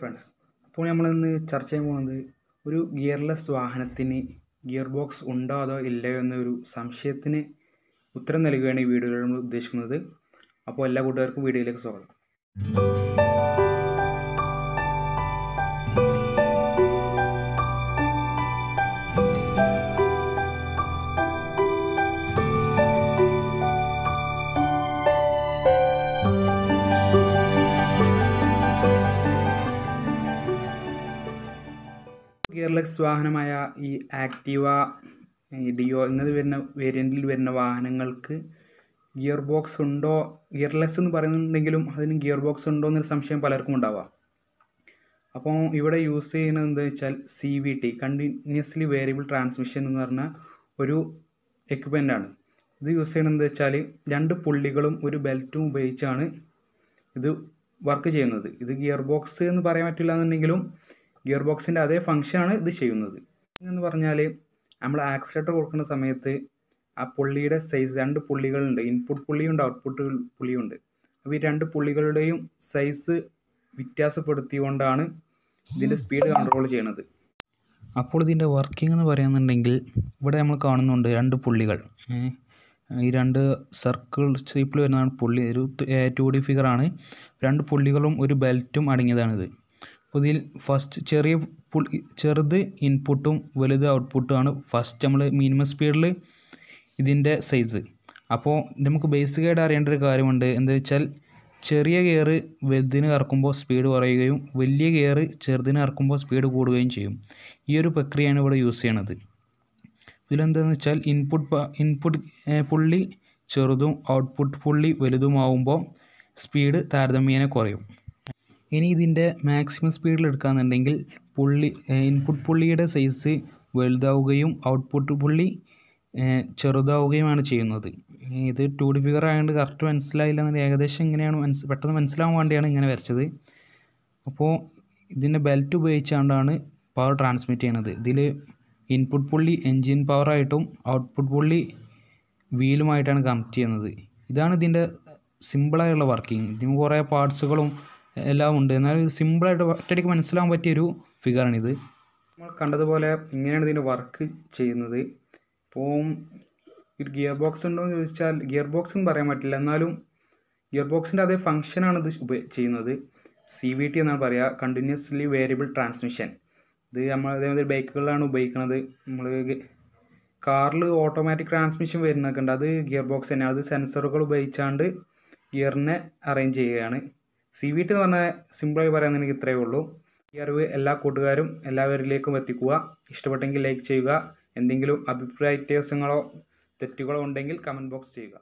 friends അപ്പോൾ നമ്മൾ ഇന്ന് ചർച്ച ചെയ്യാൻ പോകുന്നത് ഒരു ഗിയർലെസ് വാഹനത്തിന് ഗിയർ ബോക്സ് ഉണ്ടോ അതോ ഇല്ലയോ എന്നൊരു സംശയത്തിന് ഉത്തരം നൽകുകയാണ് ഈ വീഡിയോയിൽ നമ്മൾ ഉദ്ദേശിക്കുന്നത് അപ്പോൾ എല്ലാ കൂട്ടുകാർക്കും വീഡിയോയിലേക്ക് സ്വാഗതം ഗിയർലെസ് വാഹനമായ ഈ ആക്റ്റീവ ഡിയോ എന്നത് വരുന്ന വേരിയൻറ്റിൽ വരുന്ന വാഹനങ്ങൾക്ക് ഗിയർ ബോക്സ് ഉണ്ടോ ഗിയർലെസ് എന്ന് പറയുന്നുണ്ടെങ്കിലും അതിന് ഗിയർ ബോക്സ് ഉണ്ടോ എന്നൊരു സംശയം പലർക്കും ഉണ്ടാവാം അപ്പോൾ ഇവിടെ യൂസ് ചെയ്യുന്നത് എന്താ വെച്ചാൽ C V T continuously variable transmission എന്ന് പറഞ്ഞ ഒരു ആണ് ഇത് യൂസ് ചെയ്യണത് എന്താ വെച്ചാൽ രണ്ട് പുള്ളികളും ഒരു ബെൽറ്റും ഉപയോഗിച്ചാണ് ഇത് വർക്ക് ചെയ്യുന്നത് ഇത് ഗിയർ ബോക്സ് എന്ന് പറയാൻ പറ്റില്ല എന്നുണ്ടെങ്കിലും ഗിയർ ബോക്സിൻ്റെ അതേ ഫങ്ഷനാണ് ഇത് ചെയ്യുന്നത് എന്ന് പറഞ്ഞാൽ നമ്മൾ ആക്സിലേറ്റർ കൊടുക്കുന്ന സമയത്ത് ആ പുള്ളിയുടെ സൈസ് രണ്ട് പുള്ളികളുണ്ട് ഇൻപുട്ട് പുള്ളിയുണ്ട് ഔട്ട്പുട്ട് പുള്ളിയുണ്ട് അപ്പോൾ ഈ രണ്ട് പുള്ളികളുടെയും സൈസ് വ്യത്യാസപ്പെടുത്തിക്കൊണ്ടാണ് ഇതിൻ്റെ സ്പീഡ് കൺട്രോൾ ചെയ്യണത് അപ്പോൾ ഇതിൻ്റെ വർക്കിംഗ് എന്ന് പറയുന്നുണ്ടെങ്കിൽ ഇവിടെ നമ്മൾ കാണുന്നുണ്ട് രണ്ട് പുള്ളികൾ ഈ രണ്ട് സർക്കിൾ ഷേപ്പിൽ വരുന്നതാണ് പുള്ളി ഒരു ടു ഡി ഫിഗറാണ് രണ്ട് പുള്ളികളും ഒരു ബെൽറ്റും അടങ്ങിയതാണിത് അപ്പോൾ ഇതിൽ ഫസ്റ്റ് ചെറിയ ചെറുത് ഇൻപുട്ടും വലുത് ഔട്ട്പുട്ടും ആണ് ഫസ്റ്റ് നമ്മൾ മിനിമം സ്പീഡിൽ ഇതിൻ്റെ സൈസ് അപ്പോൾ നമുക്ക് ബേസിക്കായിട്ട് അറിയേണ്ട ഒരു കാര്യമുണ്ട് എന്താ വെച്ചാൽ ചെറിയ ഗിയർ വലുതിന് കറക്കുമ്പോൾ സ്പീഡ് കുറയുകയും വലിയ ഗിയർ ചെറുതിന് കറക്കുമ്പോൾ സ്പീഡ് കൂടുകയും ചെയ്യും ഈ ഒരു പ്രക്രിയയാണ് ഇവിടെ യൂസ് ചെയ്യണത് ഇതിലെന്താണെന്ന് വെച്ചാൽ ഇൻപുട്ട് ഇൻപുട്ട് പുള്ളി ചെറുതും ഔട്ട്പുട്ട് പുള്ളി വലുതുമാവുമ്പോൾ സ്പീഡ് താരതമ്യേന കുറയും ഇനി ഇതിൻ്റെ മാക്സിമം സ്പീഡിൽ എടുക്കുകയാണെന്നുണ്ടെങ്കിൽ പുള്ളി ഇൻപുട്ട് പുള്ളിയുടെ സൈസ് വലുതാവുകയും ഔട്ട്പുട്ട് പുള്ളി ചെറുതാവുകയുമാണ് ചെയ്യുന്നത് ഇത് ടു ഡി ഫിഗർ ആയതുകൊണ്ട് കറക്റ്റ് മനസ്സിലായില്ല എന്നൊരു ഏകദേശം ഇങ്ങനെയാണ് മനസ്സ് പെട്ടെന്ന് മനസ്സിലാവാൻ വേണ്ടിയാണ് ഇങ്ങനെ വരച്ചത് അപ്പോൾ ഇതിൻ്റെ ബെൽറ്റ് ഉപയോഗിച്ചുകൊണ്ടാണ് പവർ ട്രാൻസ്മിറ്റ് ചെയ്യണത് ഇതിൽ ഇൻപുട്ട് പുള്ളി എൻജിൻ പവറായിട്ടും ഔട്ട്പുട്ട് പുള്ളി വീലുമായിട്ടാണ് കണക്ട് ചെയ്യുന്നത് ഇതാണ് ഇതിൻ്റെ സിമ്പിളായുള്ള വർക്കിംഗ് ഇതിന് കുറേ പാർട്സുകളും എല്ലാം ഉണ്ട് എന്നാൽ സിമ്പിളായിട്ട് ഒറ്റയ്ക്ക് മനസ്സിലാകാൻ പറ്റിയൊരു ഫിഗറാണിത് നമ്മൾ കണ്ടതുപോലെ ഇങ്ങനെയാണ് ഇതിൻ്റെ വർക്ക് ചെയ്യുന്നത് ഇപ്പോൾ ഒരു ഗിയർ ബോക്സ് ഉണ്ടോ എന്ന് ചോദിച്ചാൽ ഗിയർ ബോക്സ് എന്ന് പറയാൻ പറ്റില്ല എന്നാലും ഗിയർ ബോക്സിൻ്റെ അതേ ഫംഗ്ഷനാണ് ഇത് ചെയ്യുന്നത് സി വി ടി എന്നാണ് പറയുക കണ്ടിന്യൂസ്ലി വേരിയബിൾ ട്രാൻസ്മിഷൻ ഇത് നമ്മൾ അതേമാതിരി ബൈക്കുകളിലാണ് ഉപയോഗിക്കുന്നത് നമ്മൾ കാറിൽ ഓട്ടോമാറ്റിക് ട്രാൻസ്മിഷൻ വരുന്നൊക്കെ ഉണ്ട് അത് ഗിയർ ബോക്സ് തന്നെ അത് സെൻസറുകൾ ഉപയോഗിച്ചാണ്ട് ഗിയറിനെ അറേഞ്ച് ചെയ്യുകയാണ് സി വി ടി എന്ന് പറഞ്ഞാൽ സിമ്പിളായി പറയാൻ എനിക്ക് ഇത്രയേ ഉള്ളൂ ഈ അറിവ് എല്ലാ കൂട്ടുകാരും എല്ലാവരിലേക്കും എത്തിക്കുക ഇഷ്ടപ്പെട്ടെങ്കിൽ ലൈക്ക് ചെയ്യുക എന്തെങ്കിലും അഭിപ്രായ വ്യത്യാസങ്ങളോ തെറ്റുകളോ ഉണ്ടെങ്കിൽ കമൻറ്റ് ബോക്സ് ചെയ്യുക